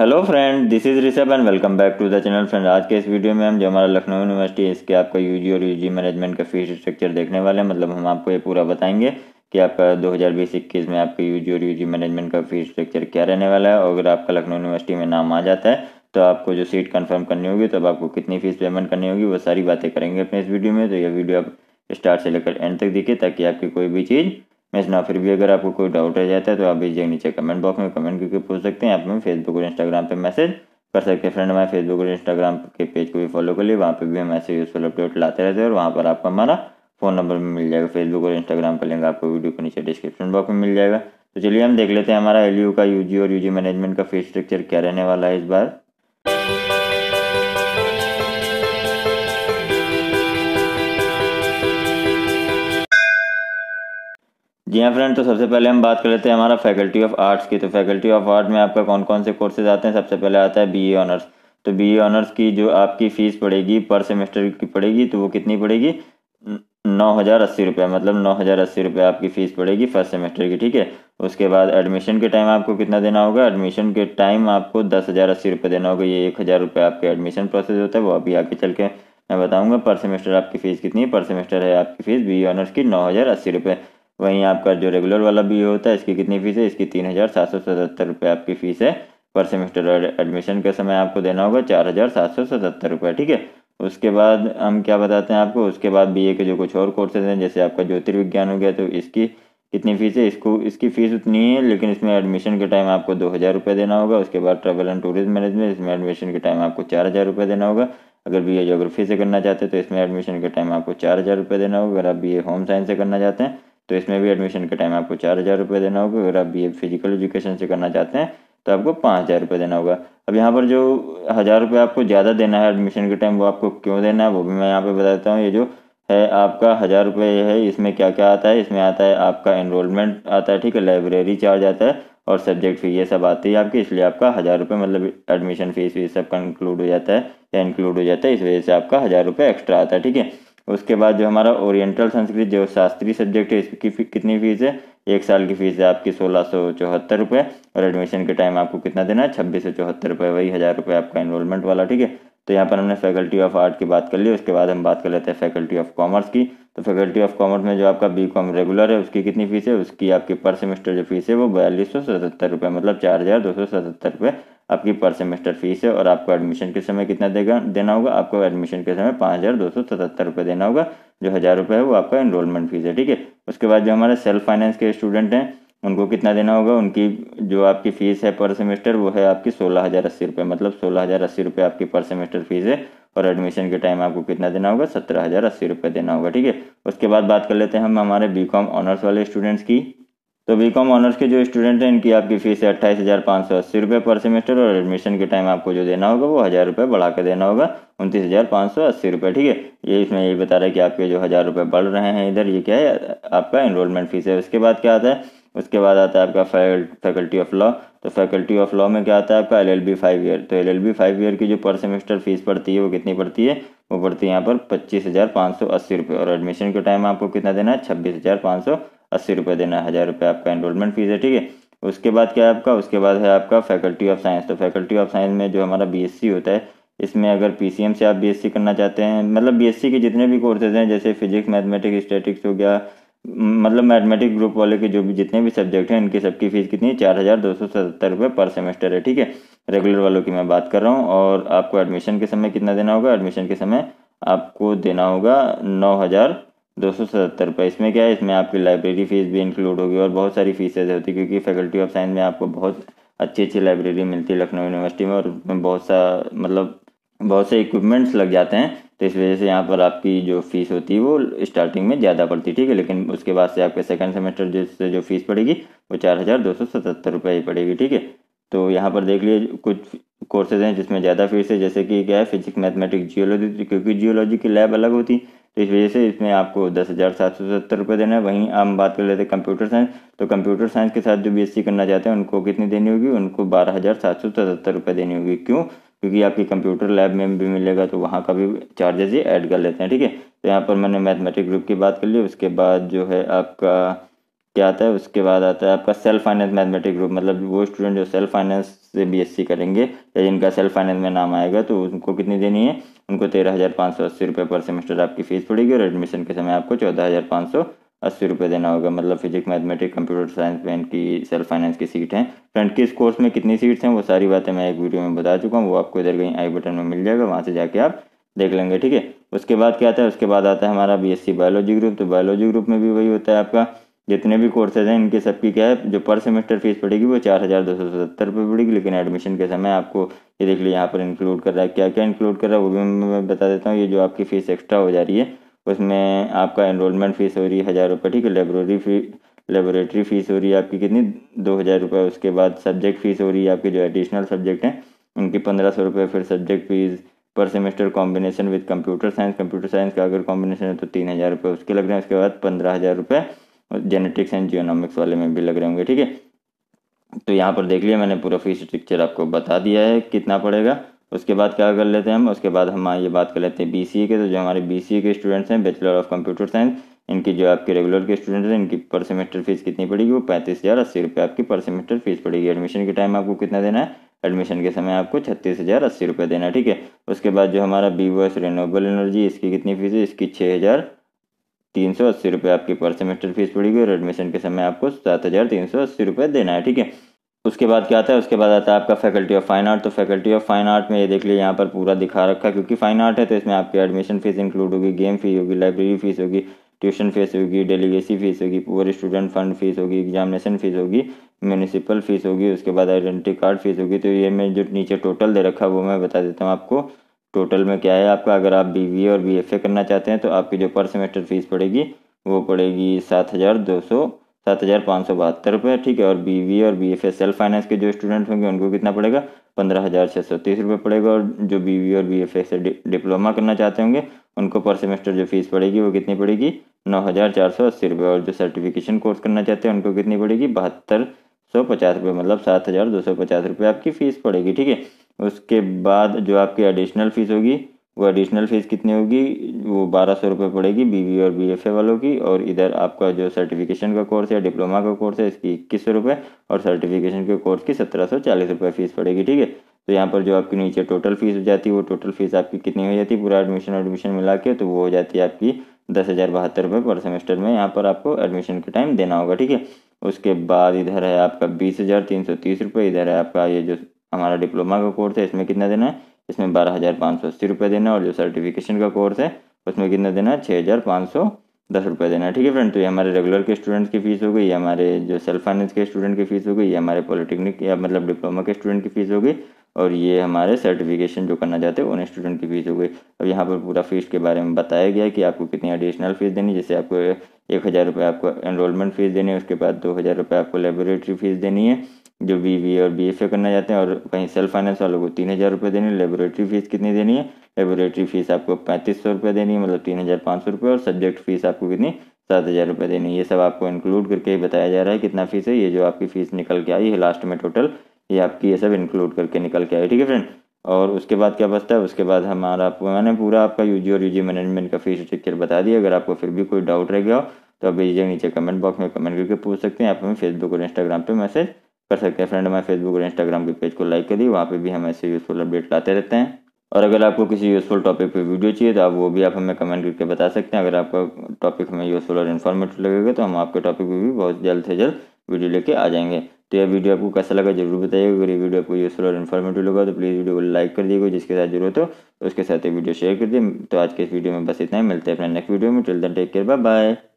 hello friend this is रिसेप and welcome back to the channel friend आज के इस वीडियो में हम जो हमारा लखनऊ यूनिवर्सिटी इसके आपका यूजी और यूजी मैनेजमेंट का फीस स्ट्रक्चर देखने वाले हैं मतलब हम आपको ये पूरा बताएंगे कि आपका 2020-21 में आपके यूजी और यूजी मैनेजमेंट का फीस स्ट्रक्चर क्या रहने वाला है और अगर आपका लखनऊ यूनिवर्सिटी में नाम आ जाता है तो आपको जो सीट कन्फर्म करनी होगी तब तो आपको कितनी फीस पेमेंट करनी होगी वो सारी बातें करेंगे अपने इस वीडियो में तो यह वीडियो आप स्टार्ट से लेकर एंड तक देखिए ताकि आपकी कोई भी चीज़ मैं ना फिर भी अगर आपको कोई डाउट रह जाता है तो आप भेजिए नीचे कमेंट बॉक्स में कमेंट करके पूछ सकते हैं आप हमें फेसबुक और इंस्टाग्राम पर मैसेज कर सकते हैं फ्रेंड हमारे फेसबुक और इंस्टाग्राम के पेज को भी फॉलो कर लिए वहाँ पर भी हम ऐसे यूजफुल अपडेट लाते रहते हैं और वहाँ पर आपको हमारा फ़ोन नंबर भी मिल जाएगा फेसबुक और इंस्टाग्राम का लिंक आपको वीडियो के नीचे डिस्क्रिप्शन बॉक्स में मिल जाएगा तो चलिए हम देख लेते हैं हमारा एल का यू और यू मैनेजमेंट का फीस स्ट्रक्चर क्या रहने वाला है इस बार जी हाँ फ्रेंड तो सबसे पहले हम बात कर लेते हैं हमारा फैकल्टी ऑफ आर्ट्स की तो फैकल्टी ऑफ आर्ट में आपका कौन कौन से कोर्सेज आते हैं सबसे पहले आता है बी ऑनर्स e तो बी ऑनर्स e की जो आपकी फ़ीस पड़ेगी पर सेमेस्टर की पड़ेगी तो वो कितनी पड़ेगी नौ हज़ार अस्सी रुपये मतलब नौ हज़ार अस्सी रुपये आपकी फ़ीस पड़ेगी फर्स्ट सेमेस्टर की ठीक है उसके बाद एडमिशन के टाइम आपको कितना देना होगा एडमिशन के टाइम आपको दस हज़ार अस्सी रुपये देना होगा ये एक हज़ार रुपये आपके एडमिशन प्रोसेस होता है वो अभी आगे चल के मैं बताऊँगा पर सेमेस्टर आपकी फ़ीस कितनी पर सेमेस्टर है आपकी फ़ीस बी ऑनर्स की नौ हज़ार अस्सी रुपये वहीं आपका जो रेगुलर वाला बी होता है इसकी कितनी फ़ीस है इसकी तीन हज़ार सात सौ सतहत्तर रुपये आपकी फ़ीस है पर सेमेस्टर एडमिशन के समय आपको देना होगा चार हज़ार सात सौ सतहत्तर रुपये ठीक है उसके बाद हम क्या बताते हैं आपको उसके बाद बीए के जो कुछ और कोर्सेज हैं जैसे आपका ज्योतिर्विज्ञान हो गया तो इसकी कितनी फ़ीस है इसको इसकी फ़ीस उतनी है लेकिन इसमें एडमिशन के टाइम आपको दो हज़ार रुपये देना होगा उसके बाद ट्रैवल एंड टूरिज्म मैनेजमेंट इसमें एडमिशन के टाइम आपको चार हज़ार रुपये देना होगा अगर बी ए जोग्राफी से करना चाहते हैं तो इसमें एडमिशन के टाइम आपको चार हज़ार रुपये देना होगा अगर आप बी ए होम साइंस से करना चाहते हैं तो इसमें भी एडमिशन के टाइम आपको चार हज़ार रुपये देना होगा अगर आप बी फिजिकल एजुकेशन से करना चाहते हैं तो आपको पाँच हज़ार रुपये देना होगा अब यहाँ पर जो हज़ार रुपये आपको ज़्यादा देना है एडमिशन के टाइम वो आपको क्यों देना है वो भी मैं यहाँ पर बताता हूँ ये जो है आपका हज़ार रुपये है इसमें क्या क्या आता है इसमें आता है आपका एनरोलमेंट आता है ठीक है लाइब्रेरी चार्ज आता है और सब्जेक्ट फी ये सब आती है आपकी इसलिए आपका हज़ार रुपये मतलब एडमिशन फीस वीस सब का इंक्लूड हो जाता है या इंक्लूड हो जाता है इस वजह से आपका हज़ार रुपये एक्स्ट्रा आता है ठीक है उसके बाद जो हमारा ओरिएंटल संस्कृत जो शास्त्रीय सब्जेक्ट है इसकी फी, कितनी फ़ीस है एक साल की फ़ीस है आपकी सोलह सौ चौहत्तर रुपये और एडमिशन के टाइम आपको कितना देना है छब्बीस सौ चौहत्तर रुपये वही हज़ार रुपये आपका इनरोलमेंट वाला ठीक है तो यहाँ पर हमने फैकल्टी ऑफ आर्ट की बात कर ली उसके बाद हम बात कर लेते हैं फैकल्टी ऑफ कॉमर्स की तो फैकल्टी ऑफ कॉमर्स में जो आपका बी कॉम रेगुलर है उसकी कितनी फ़ीस है उसकी आपकी पर सेमेस्टर जो फीस है वो बयालीस सौ सतहत्तर रुपये मतलब चार हज़ार दो सौ सतहत्तर रुपये आपकी पर सेमेस्टर फीस है और आपको एडमिशन के समय कितना देगा देना होगा आपको एडमिशन के समय पाँच हज़ार दो सौ सतहत्तर रुपये देना होगा जो हज़ार रुपये है वो आपका इनरोलमेंट फीस है ठीक है उसके बाद जो हमारे सेल्फ फाइनेंस के स्टूडेंट हैं उनको कितना देना होगा उनकी जो आपकी फ़ीस है पर सेमेस्टर वो है आपकी सोलह हज़ार अस्सी रुपये मतलब सोलह हज़ार अस्सी रुपये आपकी पर सेमेस्टर फ़ीस है और एडमिशन के टाइम आपको कितना देना होगा सत्रह हज़ार अस्सी रुपये देना होगा ठीक है उसके बाद बात कर लेते हैं हम हमारे बी कॉम ऑनर्स वाले स्टूडेंट्स की तो बी कॉम ऑनर्स के जो स्टूडेंट हैं इनकी आपकी फ़ीस है अट्ठाईस हज़ार पाँच सौ अस्सी रुपये पर सेमेस्टर और एडमिशन के टाइम आपको जो देना होगा वो हज़ार रुपये बढ़ा के देना होगा उनतीस हज़ार पाँच सौ अस्सी रुपये ठीक है ये इसमें यही बता रहा है कि आपके जो हज़ार रुपये बढ़ रहे हैं इधर ये क्या है आपका इनरोलमेंट फ़ीस है उसके बाद क्या आता है उसके बाद आता है आपका फैकल्टी ऑफ लॉ तो फैकल्टी ऑफ लॉ में क्या आता है आपका L L B five year तो L L B five year की जो पर सेमेस्टर फीस पड़ती है वो कितनी पड़ती है वो पड़ती है यहाँ पर पच्चीस हज़ार पाँच सौ अस्सी रुपये और एडमिशन के टाइम आपको कितना देना है छब्बीस हज़ार पाँच सौ अस्सी रुपये देना है हज़ार रुपये आपका एनरोलमेंट फ़ीस है ठीक है उसके बाद क्या है आपका उसके बाद है आपका फैकल्टी ऑफ साइंस तो फैकल्टी ऑफ साइंस में जो हमारा बी होता है इसमें अगर पी से आप बी करना चाहते हैं मतलब बी के जितने भी कोर्सेज हैं जैसे फिजिक्स मैथमेटिक्स स्टेटिक्स हो गया मतलब मैथमेटिक ग्रुप वाले के जो भी जितने भी सब्जेक्ट हैं इनकी सबकी फ़ीस कितनी है चार हज़ार दो सौ सत्तर रुपये पर सेमेस्टर है ठीक है रेगुलर वालों की मैं बात कर रहा हूँ और आपको एडमिशन के समय कितना देना होगा एडमिशन के समय आपको देना होगा नौ हज़ार दो सौ सतहत्तर रुपये इसमें क्या है इसमें आपकी लाइब्रेरी फ़ीस भी इंक्लूड होगी और बहुत सारी फीसेज होती क्योंकि फैकल्टी ऑफ साइंस में आपको बहुत अच्छी अच्छी लाइब्रेरी मिलती है लखनऊ यूनिवर्सिटी में और उसमें बहुत सा मतलब बहुत से इक्विपमेंट्स लग जाते हैं तो इस वजह से यहाँ पर आपकी जो फ़ीस होती है वो स्टार्टिंग में ज़्यादा पड़ती है ठीक है लेकिन उसके बाद से आपके सेकंड सेमेस्टर जिससे जो फ़ीस पड़ेगी वो चार हज़ार दो सौ सतहत्तर रुपये ही पड़ेगी ठीक है तो यहाँ पर देख लीजिए कुछ कोर्सेज हैं जिसमें ज़्यादा फीस है जैसे कि क्या है फिजिक्स मैथमेटिक्स जियोलॉजी क्योंकि जियोलॉजी की लैब अलग होती तो इस वजह से इसमें आपको दस हज़ार सात सौ सत्तर रुपये देना है वहीं हम बात कर लेते हैं कंप्यूटर साइंस तो कंप्यूटर साइंस के साथ जो बीएससी करना चाहते हैं उनको कितनी देनी होगी उनको बारह हज़ार सात सौ सतहत्तर रुपये देनी होगी क्यों क्योंकि आपकी कंप्यूटर लैब में भी मिलेगा तो वहाँ का भी चार्जेस ही ऐड कर लेते हैं ठीक है तो यहाँ पर मैंने मैथमेटिक ग्रुप की बात कर ली उसके बाद जो है आपका क्या आता है उसके बाद आता है आपका सेल्फ फाइनेंस मैथमेटिक ग्रुप मतलब वो स्टूडेंट जो सेल्फ फाइनेंस से बीएससी करेंगे या जिनका सेल्फ फाइनेंस में नाम आएगा तो उनको कितनी देनी है उनको तेरह हज़ार पाँच सौ अस्सी रुपये पर सेमेस्टर आपकी फ़ीस पड़ेगी और एडमिशन के समय आपको चौदह हज़ार पाँच सौ अस्सी रुपये देना होगा मतलब फिजिक्स मैथमेटिक कंप्यूटर साइंस में इनकी सेल्फ फाइनेंस की सीट है फ्रंट की इस कोर्स में कितनी सीट्स हैं वो सारी बातें मैं एक वीडियो में बता चुका हूँ वो आपको इधर कहीं आई बटन में मिल जाएगा वहाँ से जाके आप देख लेंगे ठीक है उसके बाद क्या आता है उसके बाद आता है हमारा सी बायोलॉजी ग्रुप तो बायोलॉजी ग्रुप में भी वही होता है आपका जितने भी कोर्सेज हैं इनके सबकी क्या है जो पर सेमेस्टर फीस पड़ेगी वो चार हज़ार दो सौ सत्तर रुपये पड़ेगी लेकिन एडमिशन के समय आपको ये देख लीजिए यहाँ पर इंक्लूड कर रहा है क्या क्या इंक्लूड कर रहा है वो भी मैं बता देता हूँ ये जो आपकी फ़ीस एक्स्ट्रा हो जा रही है उसमें आपका एनरोलमेंट फ़ीस हो रही है हज़ार रुपये ठीक है लेबोरेटरी फी लेबोरेटरी फ़ीस हो रही है आपकी कितनी दो हज़ार रुपये उसके बाद सब्जेक्ट फ़ीस हो रही है आपके जो एडिशनल सब्जेक्ट हैं उनकी पंद्रह सौ रुपये फिर subject fees per semester combination with computer science computer science का अगर कॉम्बिनेशन है तो तीन हज़ार रुपये उसके लग रहे हैं उसके बाद पंद्रह हज़ार रुपये जेनेटिक्स एंड जियोनॉमिक्स वाले में भी लग रहे होंगे ठीक है तो यहाँ पर देख लिया मैंने पूरा फीस स्ट्रक्चर आपको बता दिया है कितना पड़ेगा उसके बाद क्या कर लेते हैं हम उसके बाद हम ये बात कर लेते हैं बी के तो जो हमारे बी के स्टूडेंट्स हैं बैचलर ऑफ कंप्यूटर साइंस इनकी जो आपके रेगुलर के स्टूडेंट्स हैं इनकी पर सेमेस्टर फीस कितनी पड़ेगी वो पैंतीस हज़ार अस्सी रुपये आपकी पर सेमेस्टर फीस पड़ेगी एडमिशन के टाइम आपको कितना देना है एडमिशन के समय आपको छत्तीस हज़ार अस्सी रुपये देना है ठीक है उसके बाद जो हमारा बी वो रेनोबल एनर्जी इसकी कितनी फीस है इसकी छः हज़ार तीन सौ अस्सी रुपये आपकी पर सेमेस्टर फीस पड़ेगी और एडमिशन के समय आपको सात हज़ार तीन सौ अस्सी रुपये देना है ठीक है उसके बाद क्या आता है उसके बाद आता है आपका फैकल्टी ऑफ फाइन आर्ट तो फैकल्टी ऑफ फाइन आर्ट में ये देख लिया यहाँ पर पूरा दिखा रखा है क्योंकि फाइन आर्ट है तो इसमें आपकी एडमिशन फीस इंक्लूड होगी गेम फी होगी लाइब्रेरी फीस होगी ट्यूशन फीस होगी डेलीगेसी फीस होगी पुअर स्टूडेंट फंड फीस होगी एग्जामिनेशन फीस होगी म्यूनिसिपल फीस होगी उसके बाद आइडेंटिटी कार्ड फीस होगी तो ये मैं जो नीचे टोटल दे रखा है वो मैं बता देता हूँ आपको टोटल में क्या है आपका अगर आप बी और बी करना चाहते हैं तो आपकी जो पर सेमेस्टर फीस पड़ेगी वो पड़ेगी सात हज़ार दो सौ सात हज़ार पाँच सौ बहत्तर रुपये ठीक है और बी और बी एफ सेल्फ फाइनेंस के जो स्टूडेंट होंगे उनको कितना पड़ेगा पंद्रह हज़ार छः सौ तीस रुपये पड़ेगा और जो बी और बी एफ से डिप्लोमा करना चाहते होंगे उनको पर सेमेस्टर जो फीस पड़ेगी वो कितनी पड़ेगी नौ हज़ार चार सौ अस्सी रुपये और जो सर्टिफिकेशन कोर्स करना चाहते हैं उनको कितनी पड़ेगी बहत्तर सौ पचास रुपये मतलब सात हज़ार दो सौ पचास रुपये आपकी फ़ीस पड़ेगी ठीक है उसके बाद जो आपकी एडिशनल फ़ीस होगी वो एडिशनल फ़ीस कितनी होगी वो बारह सौ रुपये पड़ेगी बीबी और बीएफए वालों की और इधर आपका जो सर्टिफिकेशन का कोर्स है डिप्लोमा का कोर्स है इसकी इक्कीस सौ रुपये और सर्टिफिकेशन के कोर्स की सत्रह सौ चालीस रुपये फ़ीस पड़ेगी ठीक है तो यहाँ पर जो आपकी नीचे टोटल फ़ीस हो जाती है वो टोटल फ़ीस आपकी कितनी हो जाती है पूरा एडमिशन एडमिशन मिला के तो वो हो जाती है आपकी दस हज़ार बहत्तर रुपये पर सेमेस्टर में यहाँ पर आपको एडमिशन के टाइम देना होगा ठीक है उसके बाद इधर है आपका बीस हज़ार तीन सौ तीस रुपये इधर है आपका ये जो हमारा डिप्लोमा का कोर्स है इसमें कितना देना है इसमें बारह हज़ार पाँच सौ अस्सी रुपये देना है और जो सर्टिफिकेशन का कोर्स है उसमें कितना देना है छः हज़ार पाँच सौ दस रुपये देना है ठीक है फ्रेंड तो ये हमारे रेगुलर के स्टूडेंट्स की फ़ीस हो गई हमारे जो सेल्फ फाइनेंस के स्टूडेंट की फ़ीस हो गई ये हमारे पॉलिटेक्निक या मतलब डिप्लोमा के स्टूडेंट की फ़ीस हो गई और ये हमारे सर्टिफिकेशन जो करना चाहते हैं उन स्टूडेंट की फ़ीस हो गई अब यहाँ पर पूरा फ़ीस के बारे में बताया गया कि आपको कितनी एडिशनल फ़ीस देनी जैसे आपको एक हज़ार रुपये आपको एनरोलमेंट फ़ीस देनी है उसके बाद दो हज़ार रुपये आपको लेबोरेटरी फ़ीस देनी है जो बी बी और बी एफ ए करना चाहते हैं और कहीं सेल्फ फाइनेंस वालों को तीन हज़ार रुपये देनी है लेबोरेटरी फीस कितनी देनी है लेबोरेटरी फीस आपको पैंतीस सौ रुपये देनी है मतलब तीन हज़ार पाँच सौ रुपये और सब्जेक्ट फीस आपको कितनी सात हज़ार रुपये देनी है ये सब आपको इंक्लूड करके ही बताया जा रहा है कितना फीस है ये जो आपकी फीस निकल के आई है लास्ट में टोटल ये आपकी ये सब इंक्लूड करके निकल के आई ठीक है फ्रेंड और उसके बाद क्या बचता है उसके बाद हमारा आपको मैंने पूरा आपका यू और यू मैनेजमेंट का फीस स्ट्रक्चर बता दिया अगर आपको फिर भी कोई डाउट रह गया तो आप भेजिए नीचे कमेंट बॉक्स में कमेंट करके पूछ सकते हैं आप हमें फेसबुक और इंस्टाग्राम पर मैसेज कर सकते हैं फ्रेंड हमारे फेसबुक और इंस्टाग्राम के पेज को लाइक करिए वहाँ पे भी हम ऐसे यूज़फुल अपडेट लाते रहते हैं और अगर आपको किसी यूज़फुल टॉपिक पे वीडियो चाहिए तो आप वो भी आप हमें कमेंट करके बता सकते हैं अगर आपका टॉपिक हमें यूज़फुल और इन्फॉर्मेटिव लगेगा तो हम आपके टॉपिक पर भी बहुत जल्द से जल्द वीडियो लेके आ जाएंगे तो यह वीडियो आपको कैसा लगा जरूर बताइएगा अगर ये वीडियो आपको यूज़फुल और इन्फॉर्मेटिव लगा तो प्लीज़ वीडियो को लाइक कर दीजिएगा जिसके साथ जरूरत हो उसके साथ ये वीडियो शेयर कर दिए तो आज के इस वीडियो में बस इतना ही मिलते हैं अपने नेक्स्ट वीडियो में till then take care bye bye